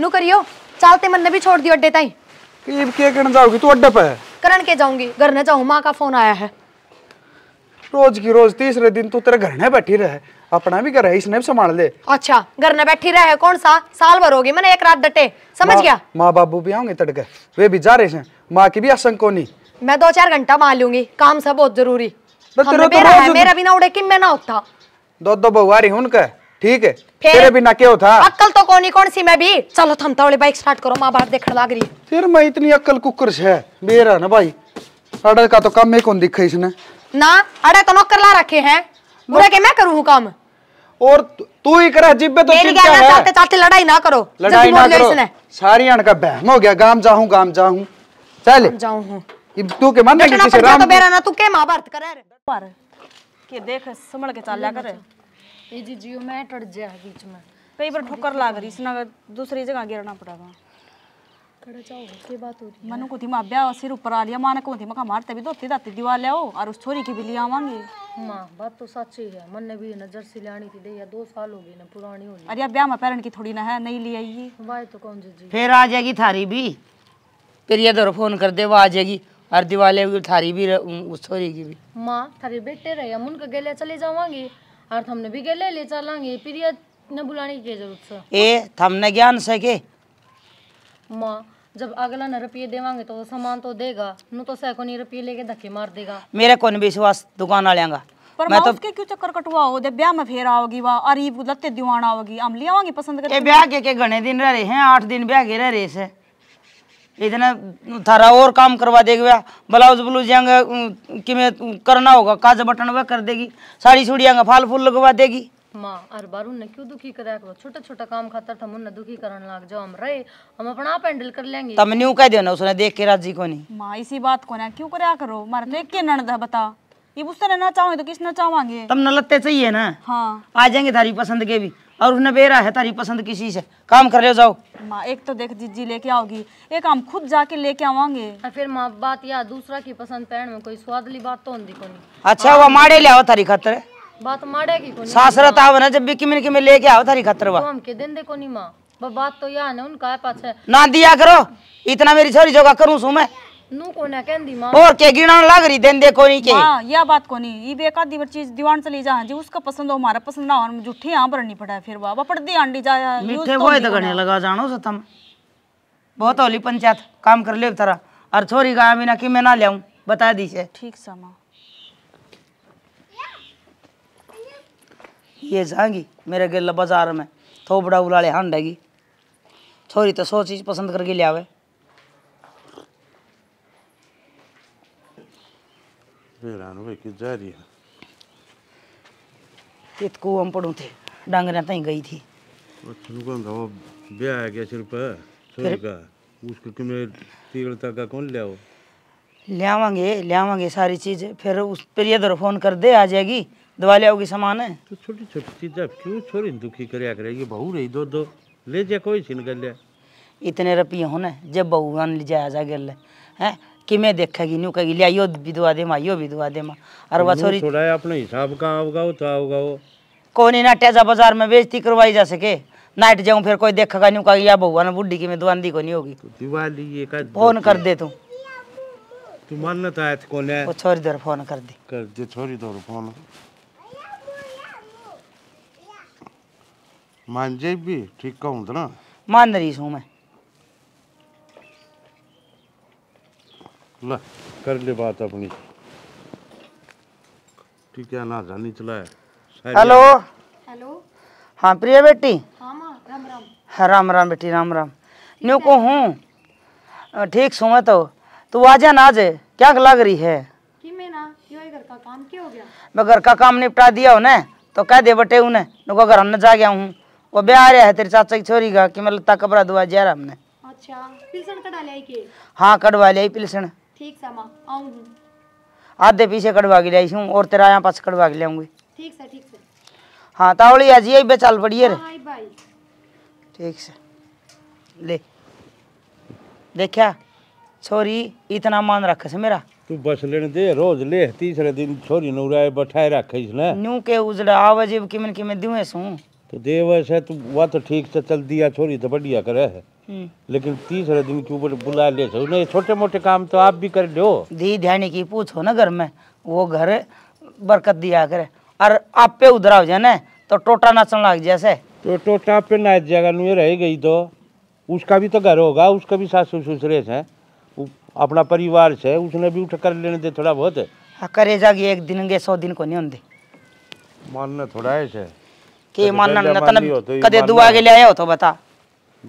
नु करियो चलते मन ने भी छोड़ दियो अड्डे ताई केब के करण जाओगी तू अड्डे पे करण के जाऊंगी घर न जाऊं मां का फोन आया है रोज की रोज तीसरे दिन तू तेरे घर ने बैठी रहे अपना भी घर है इसने भी संभाल ले अच्छा घर ने बैठी रहे कौन सा साल भर होगी मैंने एक रात डटे समझ गया मां बाबू भी आओगे तड़के वे भी जा रहे हैं मां की भी आशंका नहीं मैं दो चार घंटा मार लूंगी काम सब बहुत जरूरी तो तो मेरा बिना उड़े कि मैं ना होता दो दो बहुआरी उनका ठीक है तेरे बिना क्यों था अक्कल तो कौन कौन सी मैं भी चलो थम तौले बाइक स्टार्ट करो माँ बाहर देखने लग रही फिर मैं इतनी अक्कल कुकर है मेरा ना भाई अड़े का तो काम ही कौन दिखा इसने ना अड़े तो नौकर ला रखे हैं बुरा के मैं करूँ काम और तू ही करा जिब्बे तो मेरी क्या है चाहते चाहते लड़ाई ना करो लड़ाई ना करो सारी अन का बहम हो गया गांव जाऊं गांव जाऊं चल जाऊं हूं तू के मन में किसी तो राम तो मेरा ना तू के मां बात तो करे रे के देख संभल के चल लिया करे जी मैं बीच में कई बार ठोकर लाग रही दूसरी जगह गिरना पड़ेगा मनु को थी सिर ऊपर आ लिया को थी मारते भी धोती दाती ले और उस छोरी की भी ले मां बात तो है मन ने भी नजर से लानी थी साल हो गए ना पुरानी हो अरे ब्याह में पैरन की थोड़ी ना है नहीं ले आई तो कौन जी फिर आ जाएगी थारी भी फिर ये दर फोन कर दे वो आ जाएगी और दिवाले थारी भी उस छोरी की भी मां थारे बेटे रहे मुन के गेले चले जावांगी भी गेले ले चलांगे बुलाने की जरूरत ए थमने ज्ञान जब अगला न रुपये देवांगे तो सामान तो देगा न तो नहीं रुपये लेके धक्के मार देगा मेरे को विश्वास दुकान वाले पर मैं तो क्यों चक्कर कटवा दे ब्याह में फेर आओगी वा लत्ते दीवाना आओगी हम ले आवांगे पसंद करके ब्याह के के घने दिन रह रहे हैं आठ दिन ब्याह के रह रहे से इतना थारा और काम करवा देगी ब्लाउज ब्लूज यंग कि करना होगा काज बटन वह कर देगी साड़ी सुड़ी यंग फाल फूल लगवा देगी माँ अरे बारू ने क्यों दुखी करा करो छोटा छोटा काम खातर था मुन्ना दुखी करने लग जाओ हम रहे हम अपना आप हैंडल कर लेंगे तब न्यू कह देना उसने देख के राजी को नहीं माँ इसी बात को ना क्यों करा करो मारा देख के तो नंद है बता ये पूछते ना चाहोगे तो किस ना चाहोगे तब न चाहिए ना हाँ आ जाएंगे थारी पसंद के भी और बेरा है तारी पसंद किसी से काम कर ले जाओ माँ एक तो देख जीजी लेके आओगी एक हम खुद जाके लेके आवागे हाँ, फिर माँ बात या दूसरा की पसंद पहन में कोई स्वादली बात तो होती को नहीं अच्छा हाँ। वो माड़े ले आओ तारी खातर बात माड़े की कोनी सासरा ताव तो ना जब भी किमिन किमिन लेके आओ तारी खातर वा तो हम के दिन दे कोनी माँ बात तो या उनका ना दिया करो इतना मेरी छोरी जोगा करूँ सू मैं नू कोना केंदी मां और के गिणन लाग रही देन देखो नहीं के हां या बात कोनी ई बेका दीवर चीज दीवान से चली जा जी उसका पसंद हो हमारा पसंद ना हो हम झूठी हां भरनी पड़ा फिर बाबा पड़ दी आंडी जा मीठे होए तो गणे तो लगा जानो से तुम बहुत होली पंचायत काम कर ले तेरा और छोरी का बिना कि मैं ना ले बता दी से ठीक सा मां ये जाएंगी मेरे गेल बाजार में थोबड़ा उलाले हांडेगी छोरी तो सोच चीज पसंद करके ले आवे हम तो थे गई थी ब्याह का उसको कौन ले आओ सारी चीज़ फिर उस फोन कर दे आ जाएगी दवा ले आओगी सामान है तो छोटी छोटी चीज़ आप क्यों छोरी दुखी करया करेगी बहू रही दो दो ले जा कोई छीन कर ले इतने रुपये होने जब बहू आन ले जाया जा गया है कि मैं देखेगी नहीं कहेगी लिया यो विधवा दे माँ यो विधवा दे मा और बसोरी थोड़ा अपने हिसाब का होगा तो होगा वो कौन ना टेजा बाजार में बेचती करवाई जा सके नाइट जाऊँ फिर कोई देखेगा नहीं कहेगी या बहुआ ना बुढ़ी की मैं दुआन दी को नहीं होगी तो दिवाली ये का फोन कर दे तू तू मान ना था कौन है वो छोरी दर फोन कर दे कर दे छोरी दर फोन मान जाए भी ठीक कहूँ तो ना मान रही हूँ मैं ला कर ले बात अपनी ठीक है ना जानी चला है हेलो हेलो हाँ प्रिया बेटी हाँ राम हाँ, राम राम बेटी राम राम न्यू को हूँ ठीक सो मैं तो तू तो आ जा ना जे क्या लग रही है मैं घर का काम निपटा दिया उन्हें तो कह दे बटे उन्हें नुको घर हमने जा गया हूँ वो बे आ रहा है तेरे चाचा की छोरी का कि मैं लता कपड़ा दुआ जा रहा हमने अच्छा पिलसन कटा लिया हाँ कटवा लिया पिलसन ठीक सामा आऊंगी आधे पीछे कटवा के लाई हूं और तेरा यहां पास कटवा के लाऊंगी ठीक से ठीक से हां तावली अजी बे चल पड़िए रे हाँ भाई ठीक से ले देखा छोरी इतना मान रखे से मेरा तू बस लेने दे रोज ले तीसरे दिन छोरी नुराए बैठाए रखे इसने न्यू के उजड़ा आवाज किमन किमन दूं सु तो देव ऐसे तो वह तो ठीक से चल दिया छोरी तो बढ़िया करे है हम्म। लेकिन तीसरे दिन के ऊपर बुला ले नहीं छोटे मोटे काम तो आप भी कर लो दी ध्यानी की पूछो ना घर में वो घर बरकत दिया करे और आप पे उधर हो जाने तो टोटा नाचन लग जैसे तो टोटा पे नाच जाएगा नुए रह गई तो उसका भी तो घर होगा उसका भी सासू ससुरे है अपना परिवार से उसने भी उठ कर लेने दे थोड़ा बहुत हाँ, करे जागी एक दिन गे सौ दिन को नहीं होते मानना थोड़ा ऐसे કે મનન તને કદે દુવા ગેલે આવ્યો તો બતા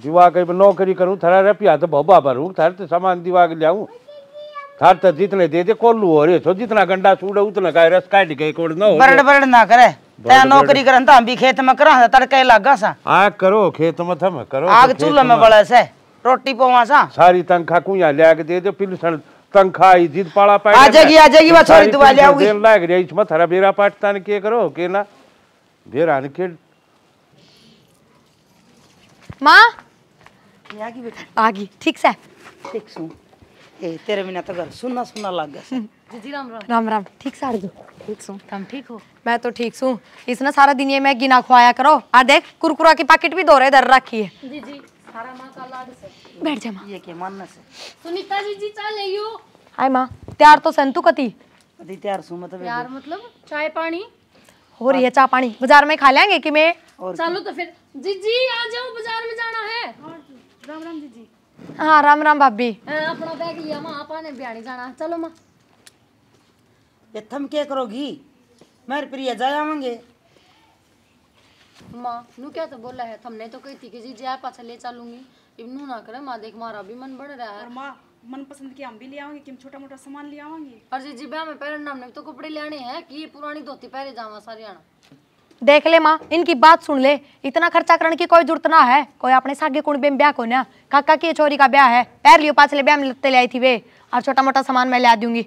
જીવા કઈ નોકરી કરું થારા રપિયા તો ભભા ભરું થાર તો સામાન દીવા ગેલે આવું થાર તો જીતને દે દે કોલું હોરે છો જીતના ગંડા છૂડે ઉતને કાય રસ કાઢી ગઈ કોડ ન બરડ બરડ ના કરે तै नौकरी करन ता भी खेत में करा तड़के लागा सा आ करो खेत में थम करो आग चूल्हे में बड़ा से रोटी पोवा सा सारी तंखा कुया ले के दे दे पिलसन तंखा ही जिद पाड़ा पाए आ जाएगी आ जाएगी बा छोरी दुआ ले आऊंगी लाग रे इस मथरा बेरा पाटतान के करो के ना देर आने के माँ आ गई बेटा आ गई ठीक से ठीक सुन ए तेरे बिना तो घर सुनना सुनना लग गया जी राम राम राम राम ठीक साड़ दो ठीक सुन तुम ठीक हो मैं तो ठीक सुन इसने सारा दिन ये मैं गिना खवाया करो आ देख कुरकुरा की पैकेट भी दो रहे दर रखी है जी जी सारा माँ का लाड से बैठ जा माँ ये क्या मानना से सुनीता जी जी चाल यू हाय माँ तैयार तो संतु कती कती तैयार सुन मतलब तैयार मतलब चाय पानी हो रही है चाह पानी बाजार में खा लेंगे कि मैं चलो तो फिर जी जी आ जाओ बाजार में जाना है हाँ राम राम जी जी हाँ राम राम भाभी अपना बैग लिया माँ आपा ने ब्याणी जाना चलो माँ ये थम के करोगी मेरे प्रिया जा जावांगे माँ नू क्या तो बोला है थमने तो कही थी कि जी जय पाछा ले चलूंगी इबनू ना करे माँ देख मारा भी मन बढ़ रहा है और माँ मनपसंद के हम भी ले आवांगे कि छोटा मोटा सामान ले आवांगे और जी जी में पहले नाम हमने तो कपड़े लेने हैं कि ये पुरानी धोती पहने जावा आना देख ले माँ इनकी बात सुन ले इतना खर्चा करने की कोई जरूरत ना है कोई अपने सागे कुंड में ब्याह को ना काका की छोरी का ब्याह है पैर लियो पाछले ब्याह में लते ले आई थी वे और छोटा मोटा सामान मैं ले आ दूंगी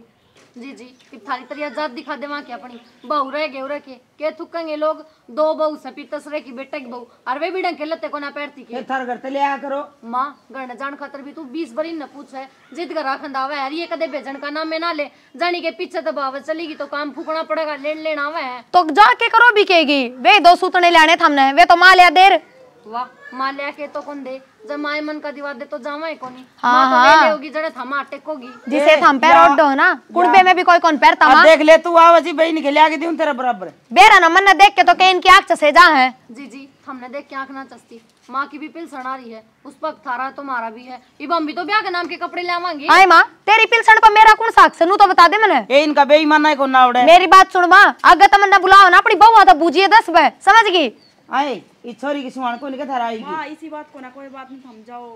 जीजी फिर थारी तरी जात दिखा दे वहाँ की अपनी बहू रह गए रह के के थुकेंगे लोग दो बहू से पीतस रह की बेटा की बहू अरे वे भी डंके लते को ना पैरती की थार घर ते ले आ करो माँ घर जान खातर भी तू बीस बरी न पूछ है जिद कर राखन दावे है ये कदे भेजन का नाम में ना ले जानी के पीछे दबावे तो चलेगी तो काम फूकना पड़ेगा लेन लेना आवे है तो जाके करो बिकेगी वे दो सूतने लाने थामने वे तो माँ लिया देर वाह माँ लिया के तो कौन दे जर माय मन का दीवार दे तो जावा है कोनी हां हां ले वेले जड़े थामा अटकोगी जिसे थम पैर और दो ना कुड़बे में भी कोई कौन पैर तमा देख ले तू आवाजी बहन के ले आगे दूं तेरा बराबर बेरा ना मन ने देख के तो के इनकी आंख चसे जा है जी जी हमने देख के आंख ना चसती माँ की भी पिल सड़ा रही है उस पर थारा तो मारा भी है इब हम भी तो ब्याह के नाम के कपड़े ले आवांगी आए माँ तेरी पिल सड़ पर मेरा कौन साक्ष नू तो बता दे मैंने ए इनका बेईमान ना को ना मेरी बात सुन माँ अगर तुम ना बुलाओ ना अपनी बहू तो बूझिए दस बे समझ गई आए इस छोरी की सुहान को निकल आएगी हां इसी बात को ना कोई बात नहीं समझाओ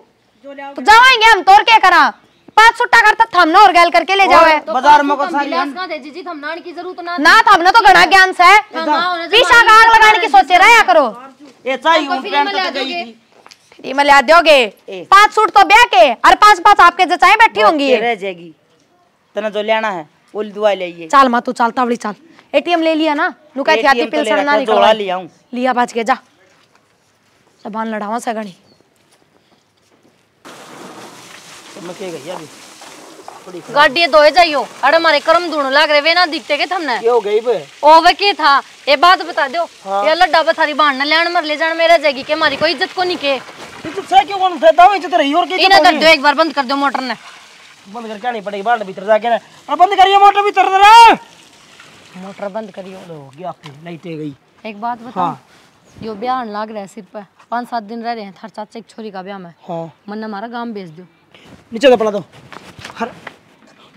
जो ले आओ तो जावेंगे हम तोर के करा पांच सुट्टा करता थमना और गैल करके ले जावे तो बाजार तो में को सारी ना दे जी जीजी थमनान की जरूरत ना ना थमना तो घना ज्ञान से पीछा का लगाने की सोचे रहया करो तो ए चाहिए वो प्रेम तो गई फ्री में ले दोगे पांच सूट तो ब्याह के और पांच पांच आपके जचाएं बैठी होंगी रह जाएगी तने जो लेना है उल दुआ ले चल मां तू चल तावड़ी चल एटीएम ले लिया ना नुका थी तो पिल सड़ना निकला लिया हूं लिया भाज के जा सबान लड़ावा तुम के गई अभी गाड़ी दोए जाइयो अरे मारे करम ढूंढ लाग रे वे ना दिखते के थमने हो गई बे ओ वे के था ए बात बता दियो हाँ। ये लड्डा पे थारी बाण लेण मर ले जान मेरे जगी के मारी कोई इज्जत को नहीं के तू से क्यों कौन था दावे इज्जत रही और के इने कर दो एक बार बंद कर दो मोटर ने बंद कर के नहीं पड़ेगी बाण भीतर जाके ना बंद करियो मोटर भीतर जरा मोटर बंद करियो हो गया लाइटें गई एक बात बताओ हाँ। यो ब्याह लाग रहा है सिर पर पाँच सात दिन रह रहे हैं थार चाचा एक छोरी का ब्याह में हाँ। मन हमारा गांव भेज दो नीचे दपड़ा दो हर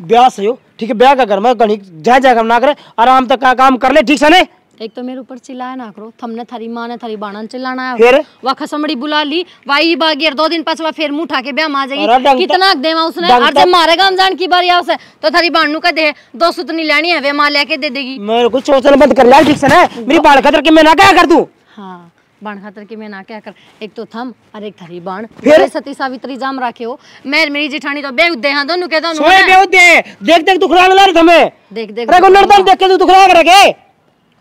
ब्याह से हो ठीक है ब्याह का घर में कहीं जाए जाए ना करे आराम तक का काम कर ले ठीक से नहीं एक तो मेरे ऊपर चिल्लाया ना करो थमने थारी माँ ने थारी बाणा चिल्लाना है फिर वह खसमड़ी बुला ली वाई बागियर दो दिन पास फिर मुंह उठा के ब्याह आ जाएगी कितना देवा उसने और जब मारे गांव की बारी आवसे तो थारी बाणू का दे दो सुतनी लेनी है वे माँ लेके दे देगी मेरे को सोचना बंद कर ठीक से ना मेरी बाण खतर के मैं ना क्या कर दूं हाँ बाण खातर की मैं ना क्या कर एक तो थम और एक थारी बाण फिर सती सावित्री जाम राखे हो मैं मेरी जेठानी तो बेउद हां दोनों के दोनों सोए बेउद दे देख देख दुखराने लारे थमे देख देख अरे को लड़ता देख के तू दुखरा रखे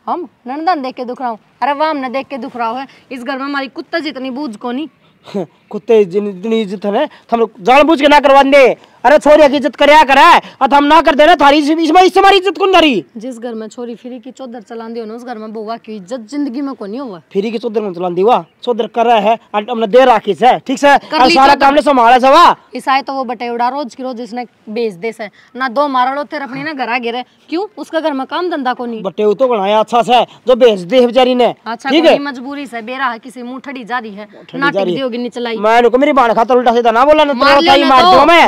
हम नंदन देख के दुख रहा हूँ अरे वाम न देख के दुख रहा है इस घर में हमारी कुत्ता जितनी बूझ को नहीं कुत्ते जितनी इज्जत है हम लोग जान बूझ के ना करवा दे अरे छोरिया की इज्जत करा करे और तो हम ना कर दे रहे थारी इसमें इससे हमारी इज्जत कौन करी जिस घर में छोरी फ्री की चौधर चला दी उस घर में बुआ की इज्जत जिंदगी में को नहीं हुआ फ्री की चौधर में चला दी हुआ चौधर कर रहा है हमने दे राखी से ठीक से सारा काम ने संभाला सवा ईसाई तो वो बटे उड़ा रोज की रोज इसने बेच दे से ना दो मारा लो तेरे अपनी ना घर आ गिरे क्यों उसका घर में काम धंधा को नहीं बटे तो बनाया अच्छा से जो बेच दे बेचारी ने अच्छा मजबूरी से बेरा है किसी मुंह ठड़ी जा रही है नाटक दी होगी नहीं चलाई मैं मेरी बाण खातर उल्टा सीधा ना बोला ना तो,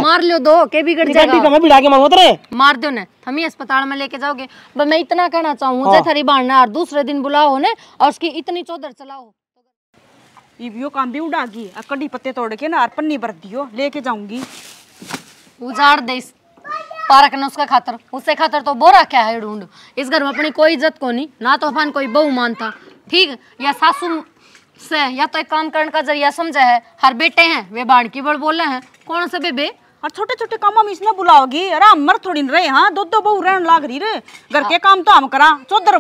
मार लियो दो के बिगड़ जाएगा मैं बिड़ा के मारूंगा तेरे मार दो ने हम ही अस्पताल में लेके जाओगे बस मैं इतना कहना चाहूँ हाँ। थरी बाढ़ना और दूसरे दिन बुलाओ ने और उसकी इतनी चौधर चलाओ ईबियो काम भी उड़ा गई कड़ी पत्ते तोड़ के ना पन्नी भर दियो लेके जाऊंगी उजाड़ दे पारक ने उसका खातर उससे खातर तो बोरा क्या है ढूंढ इस घर में अपनी कोई इज्जत को नहीं ना तो अपन कोई बहू मानता ठीक या सासू से या तो एक काम करने का जरिया समझा है हर बेटे हैं वे बाढ़ की बड़ बोले हैं कौन से बेबे और छोटे छोटे काम हम इसने बुलाओगी अरे हम मर थोड़ी रहे हाँ दो दो बहू रहन लाग रही रे घर के काम तो हम करा चौधर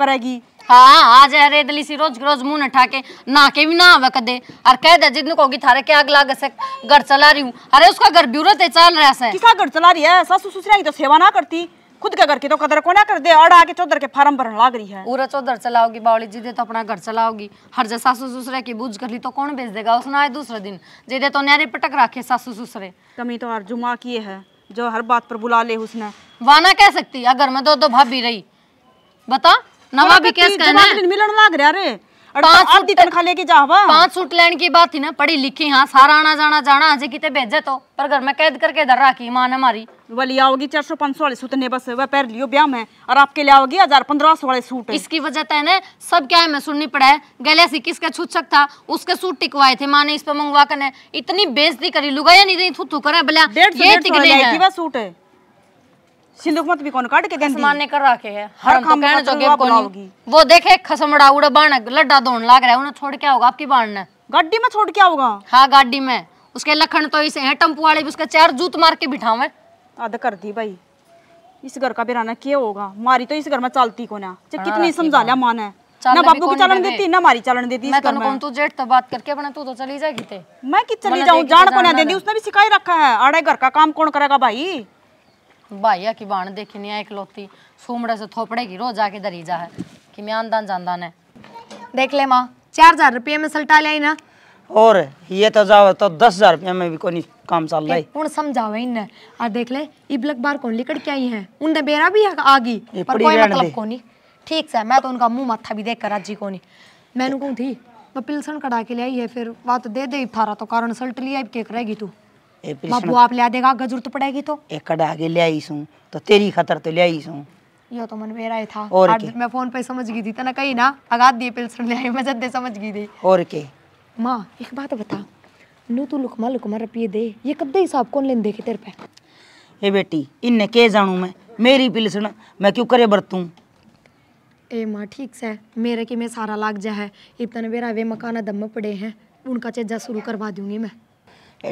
करेगी हाँ आज अरे दली सी रोज रोज मुंह न के ना के भी ना आवे कदे और कह दे जितने कोगी थारे के आग लाग से घर चला रही हूँ अरे उसका घर ब्यूरो से चल रहा है किसका घर चला रही है सासू ससुराल की तो सेवा ना करती खुद के घर की तो कदर को ना कर दे और आके चौधर के फार्म भरने लग रही है पूरा चौधर चलाओगी बावली जी दे तो अपना घर चलाओगी हर जगह सासू ससुरे की बूझ कर ली तो कौन बेच देगा उसने आए दूसरे दिन जे दे तो न्यारे पटक रखे सासू ससुरे कमी तो हर जुमा किए है जो हर बात पर बुला ले उसने वाना कह सकती अगर मैं दो दो भाभी रही बता नवा भी केस कहना मिलन लाग रहा रे पांच सूट तनखा लेके जावा पांच सूट लेने की बात थी ना पढ़ी लिखी हाँ सारा आना जाना जाना आज कितने भेजे तो पर घर में कैद करके धर रखी मां ने हमारी वाली आओगी चार सौ पांच सौ वाले सूट ने बस वह पैर लियो ब्याह में और आपके लिए आओगी हजार पंद्रह सौ वाले सूट इसकी वजह तय तो सब क्या है मैं सुननी पड़ा है गले से किसका छक था उसके सूट टिकवाए थे माँ ने इस पर मंगवा कर इतनी बेजती करी लुगाया नहीं रही थू थू करे भला ये सूट है सिंदूक मत मतलब भी कौन काट के गंदी माने कर रखे है हर काम तो कहने जोगे के मतलब कोनी वो देखे खसमड़ा उड़ा बाण लड्डा धोन लाग रहा है उन्हें छोड़ के आओगा आपकी बाण ने गाड़ी में छोड़ के आओगा हां गाड़ी में उसके लखन तो इसे है टंपू वाले भी उसके चार जूत मार के बिठावे आद कर दी भाई इस घर का बिराना के होगा मारी तो इस घर में चलती कोना ना हाँ, कितनी समझा लिया माने ना बाबू की चलन देती ना मारी चलन देती इस घर में मैं कौन तू जेठ तो बात करके अपना तू तो चली जाएगी थे मैं कि चली जाऊं तो जान कोना ना देनी उसने भी सिखाई रखा है आड़े घर का काम कौन करेगा भाई भाइया की बाण देखी नहीं इकलौती सूमड़े से थोपड़ेगी रोज आके दरी जा है कि मैं आंदान जानदान है देख ले माँ चार हजार रुपये में सलटा लिया ना और ये तो जाओ तो दस हजार रुपये में भी कोई काम चल रहा है उन समझाओ इनने और देख ले इबलक बार कौन लिकड़ के आई है उनने बेरा भी आगी पर कोई मतलब कोनी ठीक से मैं तो उनका मुंह माथा भी देख कर राजी कोनी मैंने कहूँ थी मैं पिलसन कटा के लिया है फिर वहाँ तो दे दे थारा तो कारण सल्ट लिया केक रहेगी तू બબુઆ આપ લ્યા દેગા ગજુર पड़ेगी तो एक आगे ले आई सू तो तेरी खतर तो ले आई सू यो तो मन मेरा ही था और मैं फोन पे समझ गई थी तना कहीं ना अगात दिए पिलसन ले आई मैं जद्दे समझ गई थी और के मां एक बात बता नू तू लुकमा लुकमा रपिए दे ये कब दे हिसाब कौन लेन देखे तेरे पे ए बेटी इनने के जानू मैं मेरी पिलसन मैं क्यों करे बरतूं ए माँ ठीक से मेरे के में सारा लाग जा है इतना मेरा वे मकाना दम पड़े हैं उनका चेजा शुरू करवा दूंगी मैं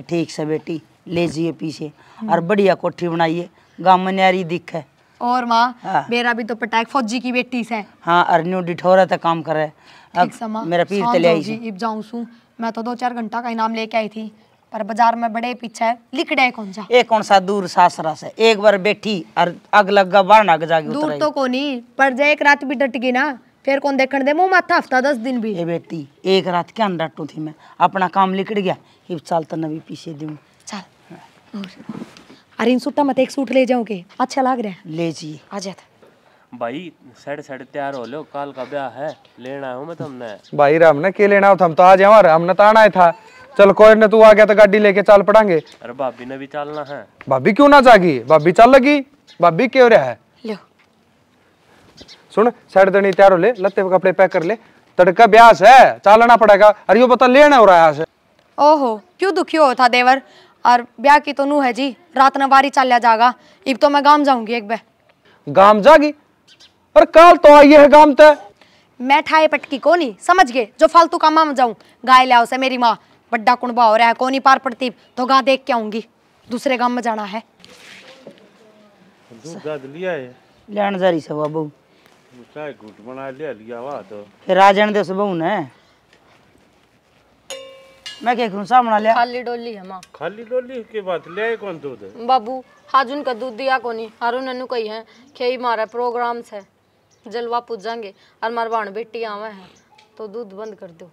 ठीक से बेटी ले जाइए पीछे और बढ़िया कोठी बनाइए गाँव में दिख है और माँ हाँ। मेरा भी तो पटाक फौजी की बेटी से हाँ और न्यू डिठोरा तक काम कर रहा है मेरा पीर तले आई इब जाऊं सू मैं तो दो चार घंटा का इनाम लेके आई थी पर बाजार में बड़े पीछे लिखड़े कौन सा एक कौन सा दूर सासरा से एक बार बैठी और अग लगा बार ना जाके दूर तो कोनी पर जे एक रात भी डट गई ना फिर कौन देखने दे मुंह माथा हफ्ता दस दिन भी ये बेटी एक रात क्या डटू थी मैं अपना काम लिखड़ गया हे चालताना भी पीछे दूँ चल अरे इन सूटा मत एक सूट ले जाओगे अच्छा लग रहा है ले जी आ जाता भाई सेट सेट तैयार हो लो कल का ब्याह है लेना आया मैं तुमने भाई राम ने के लेना तो हम तो आ जाओ हम ने तो आना था चल कोई ने तू आ गया तो गाड़ी लेके चल पड़ांगे अरे भाभी ने भी चलना है भाभी क्यों ना जागी भाभी चल लगी भाभी क्यों रहा है लो सुन सेट दनी तैयार हो ले लत्ते कपड़े पैक कर ले तड़का ब्यास है चालना पड़ेगा अरे यो पता लेना हो रहा है ओहो क्यों दुखी हो था देवर और ब्याह की तो नू है जी रात नवारी चल जागा इब तो मैं गांव जाऊंगी एक बे गांव जागी पर कल तो आई है गांव ते मैं ठाए पटकी को नहीं समझ गए जो फालतू का माम जाऊं गाय लाओ से मेरी माँ बड्डा कुंडबा हो रहा है कोनी पार पड़ती तो गा देख के आऊंगी दूसरे गांव में जाना है लिया है लेन जा रही सब बाबू गुट बना लिया लिया हुआ तो फिर आ जाने दे सुबह ने मैं क्या करूँ सामना ले खाली डोली है मां खाली डोली के बात ले आए कौन दूध बाबू हाजुन का दूध दिया कोनी हारून ननु कही है खेई मारा प्रोग्राम्स है जलवा पूजांगे और मार बाण बेटी आवे है तो दूध बंद कर दो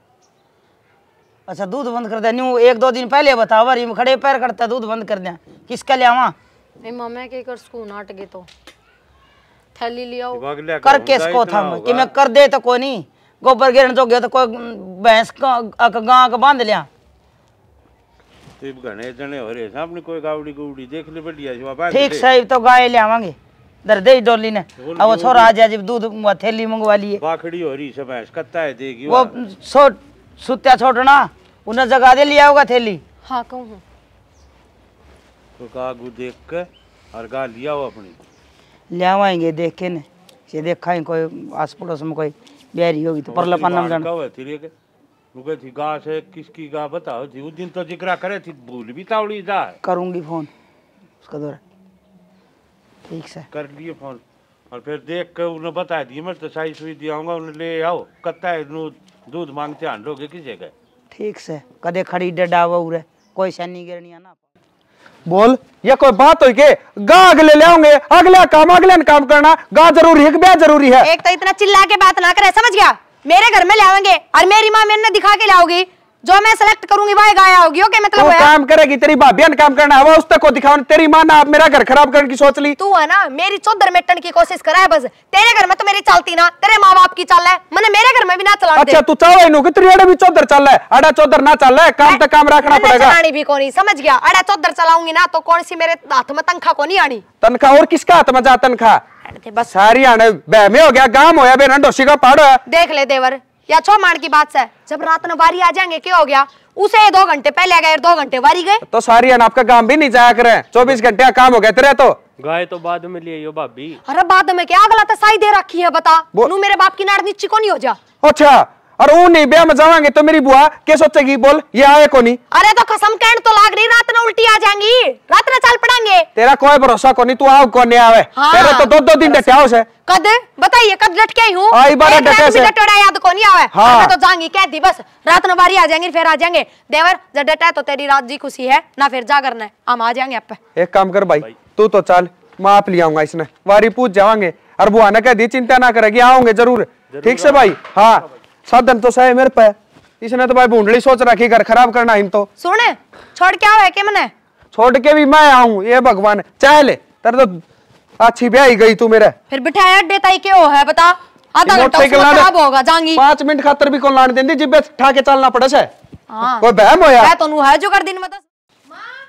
अच्छा दूध बंद कर दे न्यू एक दो दिन पहले बतावर ये खड़े पैर करता दूध बंद कर दे किसके ले आवा ए मामा के कर सुकून हट गए तो थैली ले आओ करके इसको था कि मैं कर दे तो कोनी गोबर गिरन तो गया तो कोई भैंस का गां का बांध लिया ਤੇ ਘਣੇ ਜਣੇ ਹੋ ਰਹੇ ਸਾਹਮਣੇ कोई गावड़ी गुवड़ी देख ले बढ़िया जो ਬਾਹਰ ठीक साहब तो गाय ले आवांगे दरदे डोली ने अब वो छोरा आज आज दूध थैली मंगवा लिए बाखड़ी हो रही सब कत्ता है देगी वो सो सुत्या छोड़ना उन्हें जगा दे लिया होगा थैली हां कहूं हूं तो कागु देख के और गा लिया हो अपनी ले आएंगे देख के ने ये देखा ही कोई आस पड़ोस में कोई बिहारी होगी तो परला पन्नम जान कवे थी रे रुके थी गा से किसकी गा बताओ जी उस दिन तो जिक्रा करे थी भूल भी तावड़ी जा करूंगी फोन उसका दौरा ठीक से कर लिए फोन और फिर देख के उन्हें बता दिए मैं तो साई सुई दियाऊंगा उन्हें ले आओ कत्ता है दूध मांगते आंडोगे किसे जगह ठीक से कदे खड़ी डडावा उरे कोई सैनी गिरनी ना बोल ये कोई बात हो गा अगले ले अगला काम अगले काम करना गा जरूरी है ब्याह जरूरी है एक तो इतना चिल्ला के बात ना करे समझ गया मेरे घर में ले और मेरी माँ मेरे दिखा के लाओगी जो मैं सिलेक्ट करूंगी वही गाया होगी ओके मतलब तो काम करेगी तेरी भाभी ने काम करना है उस तक को दिखाओ तेरी मां ने आप मेरा घर खराब करने की सोच ली तू है ना मेरी चौधर मेटन की कोशिश करा है बस तेरे घर में तो मेरी चलती ना तेरे माँ बाप की चल है मैंने मेरे घर में भी ना चला अच्छा तू चल इन तेरी अड़े भी चौधर चल है अड़ा चौधर ना चल है काम तक तो काम रखना पड़ेगा भी कोनी समझ गया अड़ा चौधर चलाऊंगी ना तो कौन सी मेरे हाथ में तनखा को नहीं आनी तनखा और किसका हाथ में जा तनखा बस सारी आने बह में हो गया गांव होया बे ना डोसी का पाड़ देख ले देवर या छो मान की बात से जब रात में बारी आ जाएंगे क्या हो गया उसे दो घंटे पहले आ गए दो घंटे बारी गए तो सारी आपका काम भी नहीं जाया करे चौबीस घंटे काम हो गए तेरे तो गाय तो बाद में लिए भाभी अरे बाद में क्या अगला तो साई दे रखी है बता बोनू मेरे बाप की नाड़ नीची हो जा अच्छा और ऊ नहीं ब्याह में जावांगे तो मेरी बुआ के सोचेगी बोल ये आए को नहीं अरे तो कसम कहन तो लाग रही रात ना उल्टी आ जाएंगी रात ना चल पड़ांगे तेरा कोई भरोसा को तू आओ को नहीं आवे हाँ। तेरे तो दो दो दिन डटे आओ से कद बताइए कद लट के हूं आई हाँ, बार डटे से डटड़ा याद को नहीं आवे हां तो जाएंगी कह दी बस रात ना बारी आ जाएंगी फिर आ जाएंगे देवर जब डटा तो तेरी रात जी खुशी है ना फिर जा करना है हम आ जाएंगे आप एक काम कर भाई तू तो चल मैं आप ले आऊंगा इसने वारी पूछ जावांगे अरबुआ ने कह दी चिंता ना करेगी आओगे जरूर ठीक से भाई हाँ साधन तो सही मेरे पे इसने तो भाई भूंडली सोच रखी घर खराब करना इन तो सुने छोड़ क्या है के मने छोड़ के भी मैं आऊं ये भगवान चाहे ले तेरे तो अच्छी ब्याही गई तू मेरे फिर बिठाया देता ही के ओ है बता आधा घंटा खराब होगा जाऊंगी 5 मिनट खातर भी कौन लाने देंदी जिब्बे ठा के चलना पड़े से हां कोई बहम होया मैं तन्नू तो है जो कर दिन मत मां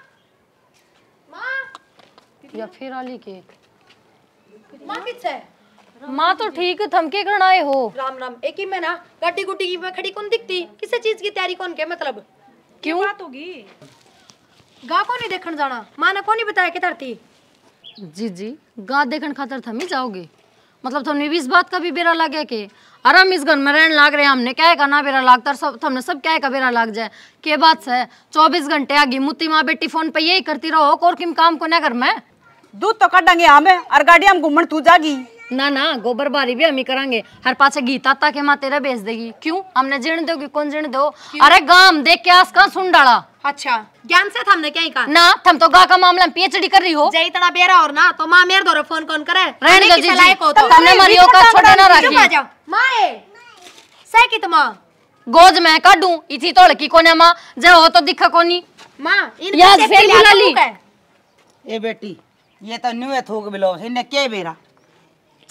मां या फिर आली के मां किथे माँ तो ठीक धमके करनाए हो राम राम एक ही मैं ना गाटी गुटी की में खड़ी कौन दिखती किसी चीज की तैयारी कौन के मतलब क्यों बात होगी गा को नहीं देखने जाना माँ ने कौन नहीं बताया कि धरती जी जी गा देखने खातर थम ही जाओगे मतलब तुमने भी इस बात का भी बेरा लगे के कि अरे हम इस घर में रहने लाग रहे हमने क्या का ना बेरा लागता सब तुमने सब क्या का बेरा लाग जाए के बात से चौबीस घंटे आगे मुत्ती माँ बेटी फोन पे यही करती रहो और किम काम को न कर मैं दूध तो देंगे हमें और गाड़ी हम घूमन तू जागी ना ना गोबर बारी भी हम ही करेंगे हर पाछे गीता तक माँ तेरा बेच देगी क्यों हमने जीर्ण दोगी कौन जीर्ण दो अरे गांव देख के आस का सुन डाला अच्छा ज्ञान से हमने क्या ही कहा ना तुम तो गा का मामला में पीएचडी कर रही हो जय तड़ा बेरा और ना तो मां मेरे दोरे फोन कौन करे रहने दो जी जी तुमने मरियो का छोटा ना रखी मां ए सही की तुम तो गोज मैं काढू इथी तो लड़की कोने मां जे हो तो दिखा कोनी मां इन से फिर बुला ली ए बेटी ये तो न्यू है थोक बिलो इन्हें के बेरा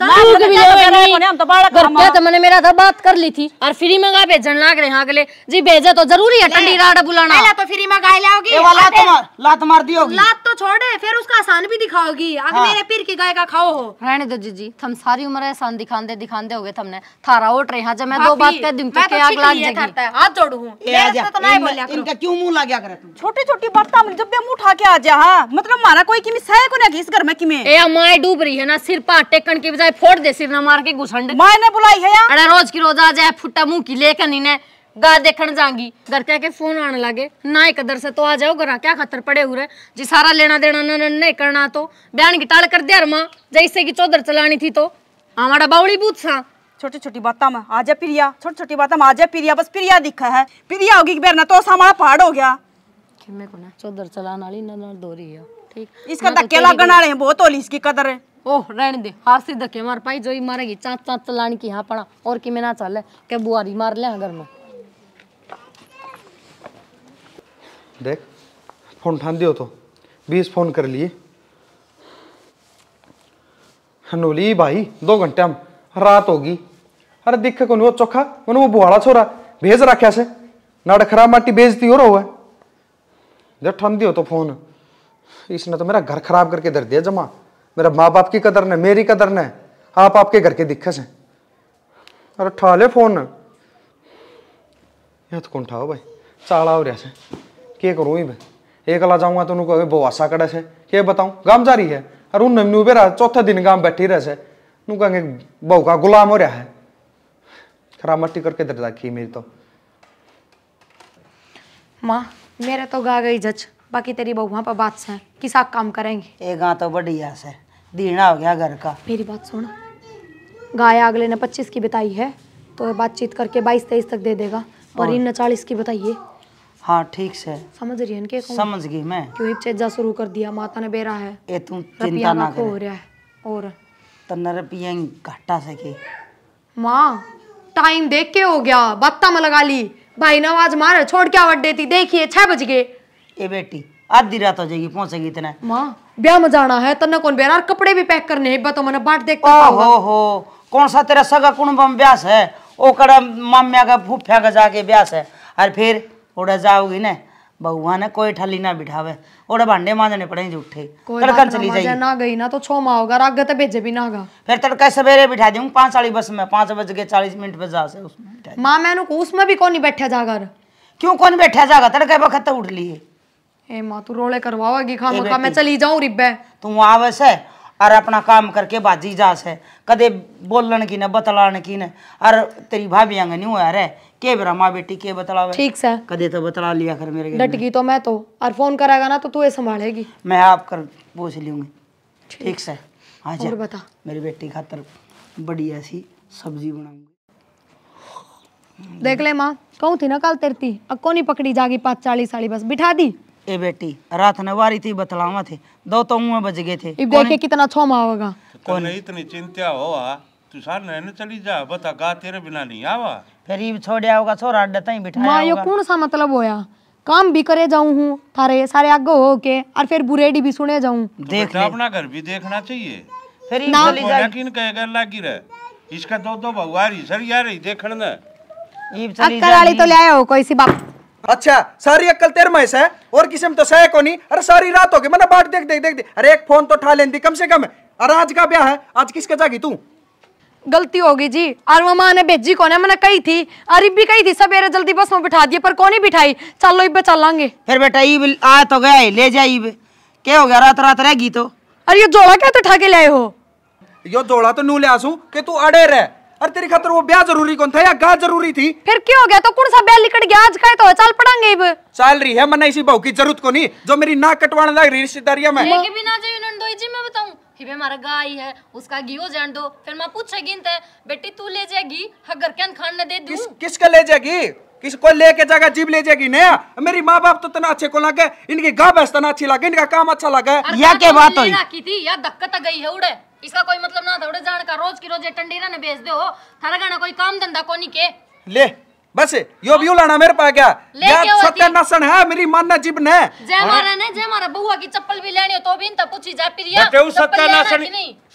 तो तो मेरा था तो बात कर ली थी और फ्री में गा भेजन लाग रहे अगले जी भेजे तो जरूरी है ठंडी बुलाना तो फ्री में गाय लात मार दियो लात तो छोड़े फिर उसका आसान भी दिखाओगी अगर हाँ। मेरे पीर की गाय का खाओ हो रहने दो जीजी थम सारी उम्र एहसान दिखांदे दिखांदे होगे तुमने थारा उठ रहे जब मैं दो बात कह दूं तो क्या आग लाग जाएगी हाथ जोड़ू हूं ये तो नहीं बोलिया इनका क्यों मुंह लग करे तुम छोटी-छोटी बात हम जब मुंह उठा के आ जा हां मतलब मारा कोई किमी सह को ना इस घर में किमे ए माए डूब रही है ना सिर पर टेकन के बजाय फोड़ दे सिर ना मार के घुसंड माए ने बुलाई है यार हाँ। अरे रोज की रोज आ जाए फुट्टा मुंह की लेकर इन्हें गा देखण जाऊंगी घर कह के फोन आने लगे ना एक अदर से तो आ जाओ घर क्या खतर पड़े हुए जी सारा लेना देना ना ना नहीं करना तो बयान की टाल कर दिया माँ जैसे की चौधर चलानी थी तो हमारा हाँ, बाउली बूथ सा छोटी छोटी बात में आजा प्रिया छोटी छोटी बात में आजा प्रिया बस प्रिया दिखा है प्रिया होगी बेर ना तो हमारा पहाड़ हो गया खेमे को ना चौधर चलाने वाली ना दोरी है ठीक इसका तो धक्के लगना रहे बहुत होली इसकी कदर है ओह रहने दे हाथ से धक्के मार पाई जो ही मारेगी चाँच चाँच चलाने की यहाँ पड़ा और कि मैं ना चल के बुआरी मार ले घर में देख फ़ोन ठान दियो तो बीस फ़ोन कर लिए हनोली भाई दो घंटे हम रात होगी अरे दिखे कौन वो चोखा मैंने वो बुहाड़ा छोरा भेज रखा से नाड़ खराब माटी भेजती हो रहा है जब ठान हो तो फोन इसने तो मेरा घर खराब करके दर दिया जमा मेरा माँ बाप की कदर ने मेरी कदर ने आप आपके घर के दिखे से अरे ठा ले फोन यह तो कौन ठाओ भाई चाड़ा हो रहा से કે કરું એ एक એકલા જાઉંગા તો હવે બહુ આશા કરે છે કે બતાવું ગામ જા રહી હે और उन नमनू उबे चौथे दिन गांव बैठी रहे से नू कहेंगे बहू का गुलाम हो रहा है खराब मट्टी करके दर्द की मेरी तो माँ मेरे तो गा गई जज बाकी तेरी बहू वहाँ पर बात से किस काम करेंगे ये गाँ तो बढ़िया से दीना हो गया घर का मेरी बात सुन गाय अगले ने पच्चीस की बताई है तो बातचीत करके बाईस तेईस तक दे देगा और हाँ। इन चालीस की बताइए हाँ ठीक से समझ रही है समझ गई मैं क्यों चेजा शुरू कर दिया माता ने बेरा है ए तू चिंता ना कर हो रहा है और तन्नर पियंग घाटा सके माँ टाइम देख के हो गया बत्ता में लगा ली भाई नवाज मार छोड़ क्या वट देती देखिए छह बज गए ए बेटी आधी रात हो जाएगी पहुंचेगी इतने माँ ब्याह में जाना है तन्ने कौन बेरा कपड़े भी पैक करने हैं तो मैंने बाट देख हो हो कौन सा तेरा सगा कुंभ ब्यास है ओकड़ा मामिया का फूफिया का जाके ब्यास है और फिर ओड़ा जाओगी ना बहुआ ने कोई ठली ना बिठावे ओड़ा भांडे मांजने पड़े झूठे तड़का चली जाइए ना गई ना तो छो माओगा राग तो भेजे भी ना गा फिर तड़का सवेरे बिठा दूंगी पांच वाली बस में पांच बज के चालीस मिनट पे जा से माँ मैंने उसमें भी कौन बैठा जा जाकर क्यों कौन बैठा जाकर तड़के वक्त उठ लिए ए माँ तू रोले करवाओगी खा मका मैं चली जाऊं रिबे तू आवे से और अपना काम करके बाजी जा से कदे बोलन की न बतलान की न और तेरी भाभी अंग नहीं हुआ रे के बेरा माँ बेटी के बतला ठीक से कदे तो बतला लिया कर मेरे डटकी तो मैं तो और फोन करेगा ना तो तू ये संभालेगी मैं आप कर पूछ लूंगी ठीक से हाँ जी बता मेरी बेटी खातर बड़ी ऐसी सब्जी बनाऊंगी देख ले माँ कहूँ थी ना कल तेरती अक्को नहीं पकड़ी जागी पाँच चालीस साली बस बिठा दी ए बेटी रात नवारी थी बतलावा थे दो तो मुँह बज गए थे देखे कितना छोमा होगा कोई तो नहीं इतनी चिंता हो तुषार नैन चली जा बता गा तेरे बिना नहीं आवा फिर ये छोड़या होगा छोरा अड्डा तई बिठाया मां यो कौन सा मतलब होया काम भी करे जाऊं हूं थारे सारे आगे हो के और फिर बुरेडी भी सुने जाऊं तो देख अपना घर भी देखना चाहिए फिर ये चली जा यकीन लागी रहे इसका दो दो भगवारी सर यार ही देखण ना ये चली जा अक्कर वाली तो ले आयो कोई सी बात अच्छा सारी अक्कल तेर महस है और किसी में तो सह को नहीं अरे सारी रात हो गई मैंने बाट देख देख देख दे अरे एक फोन तो उठा लें कम से कम अरे आज का ब्याह है आज किसका जागी तू गलती होगी जी और माँ ने भेजी कौन है मैंने कही थी अरिब भी कही थी सवेरे जल्दी बस में बिठा दिए पर कौन ही बिठाई चलो इब चल चलांगे फिर बेटा इब आ तो गए ले जाए इब क्या हो गया रात रात रह गई तो अरे ये जोड़ा क्या तो ठाके लाए हो यो जोड़ा तो नू ले आसू के तू अड़े रह अरे तेरी खातर वो ब्याह जरूरी कौन था या गा जरूरी थी फिर क्यों हो गया तो कौन सा ब्याह लिकट गया आज का तो चल पड़ांगे अब चल रही है मना इसी बहू की जरूरत को नहीं जो मेरी नाक कटवाने लग रही रिश्तेदारियां में लेके भी ना जाए उन्होंने जी मैं बताऊं फिर हमारा गाय है उसका घी हो जान दो फिर मैं पूछेगी बेटी तू ले जाएगी हगर केन खान ने दे दूं किस किसका ले जाएगी किसको लेके जाएगा जीव ले जाएगी नया मेरी माँ बाप तो इतना अच्छे को लगे इनकी गा बहस तना अच्छी लगे इनका काम अच्छा लगे यह क्या तो बात हुई या गई है उड़े इसका कोई मतलब ना था जान का रोज की रोज टंडीरा ने भेज दो थारा गाना कोई काम धंधा कोनी के ले बस यो भी लाना मेरे पा क्या यार सत्या नसन है मेरी मानना जीव ने जय हाँ। मारा ने जय मारा बहुआ की चप्पल भी लेनी हो तो भी इनता तो पूछी जा प्रिया बते सत्या नसन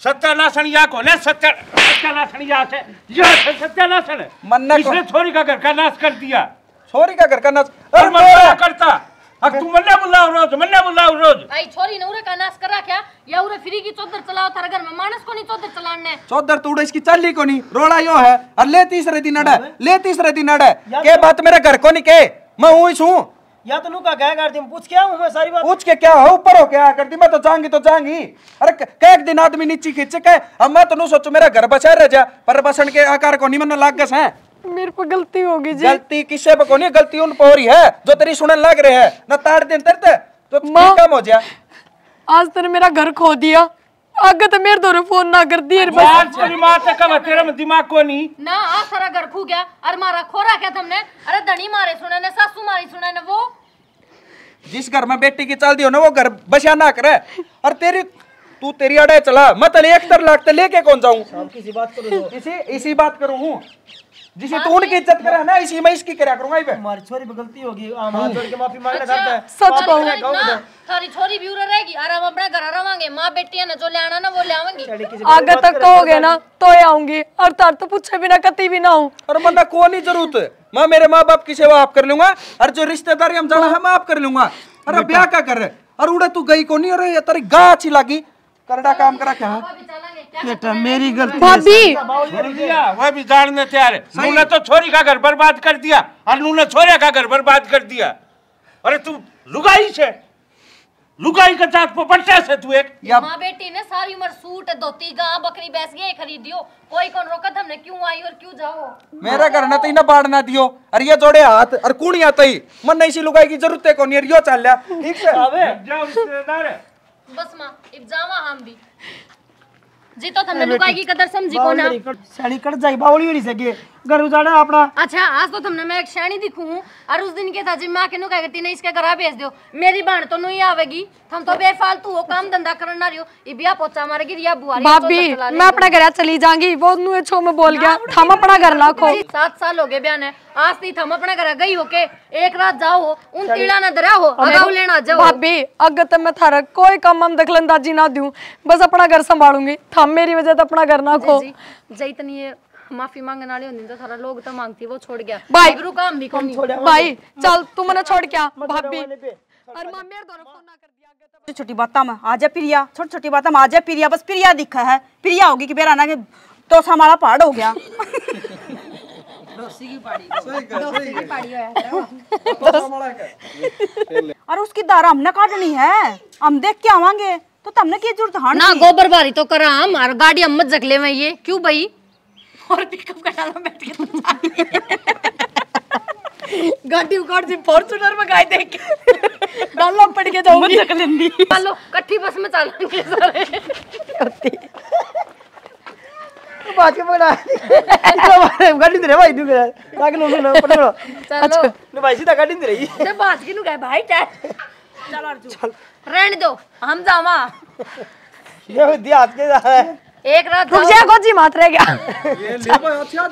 सत्या नसन या को ने सत्या सत्या नसन या से या सत्या नसन मन ने छोरी का घर का नाश कर दिया छोरी का घर का नाश और मैं करता अब तुम मन्ना बुलाओ रोज मन्ना बुलाओ रोज आई छोरी नौरे का नाश करा क्या या उरे फ्री की चौधर चलाओ थारे घर में मानस को नहीं चौधर चलाने चौधर तूड़े तो इसकी चाली को नहीं रोड़ा यो है और ले तीसरे दिन अड़े हाँ। ले तीसरे दिन अड़े तो के बात मेरे घर को नहीं के मैं हूं इस हूं या तो लुका गया कर दी पूछ क्या हूं मैं सारी बात पूछ के क्या हो ऊपर हो क्या कर दी मैं तो जाऊंगी तो जाऊंगी अरे कैक दिन आदमी नीचे खींचे के अब मैं तो नु सोचू मेरा घर बचा रह जा पर बसन के आकार को नहीं मन लाग गए हैं मेरे पर गलती होगी जी गलती किसे पे कोनी गलती उन पर हो रही है जो तेरी सुनन लग रहे है ना ताड़ देन तरते तो काम हो जा आज तेरे मेरा घर खो दिया आगे तो मेरे दोरे फोन ना कर दिए बात तेरी मां से कम तेरे में दिमाग को ना आ सारा घर खो गया अरे मारा खोरा क्या तुमने अरे धनी मारे सुने ने सासू मारी सुने ने वो जिस घर में बेटी की चल दियो ना वो घर बसिया ना करे और तेरी तू तेरी अड़े चला मैं तेरे इकहत्तर लाख ते लेके कौन जाऊं किसी बात करो इसी इसी बात करूं हूं जिसे तू उनकी इज्जत करा ना इसी में इसकी करा करूंगा इबे हमारी छोरी पे गलती होगी आ मां जोड़ के माफी मांगना अच्छा, चाहता है सच कहूं ना थारी छोरी भी उरे रहेगी आराम हम अपना घर आवांगे मां बेटियां ना जो ले आना ना वो ले आवांगी आगे तक कहोगे ना तो ही आऊंगी और तार तो, तो पूछे बिना कति भी ना हूं और बंदा तो को नहीं जरूरत मां मेरे मां बाप की सेवा आप कर लूंगा और जो रिश्तेदारी हम जाना है मैं आप कर लूंगा अरे ब्याह का कर रहे और उड़े तू गई को नहीं अरे तेरी गा अच्छी लगी करडा काम करा क्या बेटा मेरी गलती वह भी जानने तैयार है नूने तो छोरी का घर बर्बाद कर दिया और नूने छोरे का घर बर्बाद कर दिया अरे तू लुगाई से लुगाई का चाक पपटा से तू एक या मां बेटी ने सारी उम्र सूट धोती गा बकरी बैस गई खरीदियो कोई कौन रोका हमने क्यों आई और क्यों जाओ मेरा घर ना तो ना बाड़ ना दियो अरे ये जोड़े हाथ और कुणी तो आतई मन नहीं सी लुगाई की जरूरत है कोनी अरे यो चल लिया ठीक से अबे जा उससे ना बस माँ इब्जामा हम भी જી તો તમને લુગાઈ કદર સમજી કોના શાણી કડ જાય બાવળી ની સગે ઘર ઉજાડે આપણા अच्छा आज तो तुमने मैं एक शाणी दिखू और उस दिन के था जी माँ के नु कहती नहीं इसके घर भेज दो मेरी बहन तो नहीं आवेगी हम तो बेफालतू हो काम धंधा करना रहियो ये बिया पोचा मार या बुआ भाभी मैं अपना घर चली जाऊंगी वो नु छो में बोल गया हम अपना घर लाखो सात साल हो गए बयान है आज नहीं हम अपना घर गई होके एक रात जाओ हो उन तीड़ा ना धरा हो अगाव लेना जाओ भाभी अगत मैं थारा कोई काम हम दखलंदाजी ना दूं बस अपना घर संभालूंगी हम मेरी वजह तो अपना करना को जई तनी ये माफी मांगने वाले होंगे तो सारा लोग तो मांगते वो छोड़ गया भाई गुरु काम भी कम छोड़ा भाई चल तू मैंने छोड़ क्या भाभी और मम्मी और दोनों फोन ना कर दिया तो। छोटी छोटी बातें में आ प्रिया छोटी छोटी बातें में आ प्रिया बस प्रिया दिखा है प्रिया होगी कि बेरा ना के तो हमारा पहाड़ हो गया और उसकी दारा हमने काटनी है हम देख के आवांगे तो तुमने की जरूरत है ना गोबर बारी तो करा और गाड़ी हम मत जकले में ये क्यों भाई और पिकअप का डाला बैठ के तो गाड़ी उगाड़ दी फॉर्च्यूनर में गाय देख के डालो पड़ के जाऊंगी मत जकलेंगी चलो इकट्ठी बस में चलेंगे सारे होती बात के बना गाड़ी दे भाई दूंगा ताकि नो नो पड़ो अच्छा नो भाई सीधा गाड़ी दे रही तो बात के नु गए भाई क्या चल अर्जुन चल रहने दो हम जामा ये दिया आज के जा रहा है एक रात रुक जा गोजी मात रह गया ये ले भाई हथियार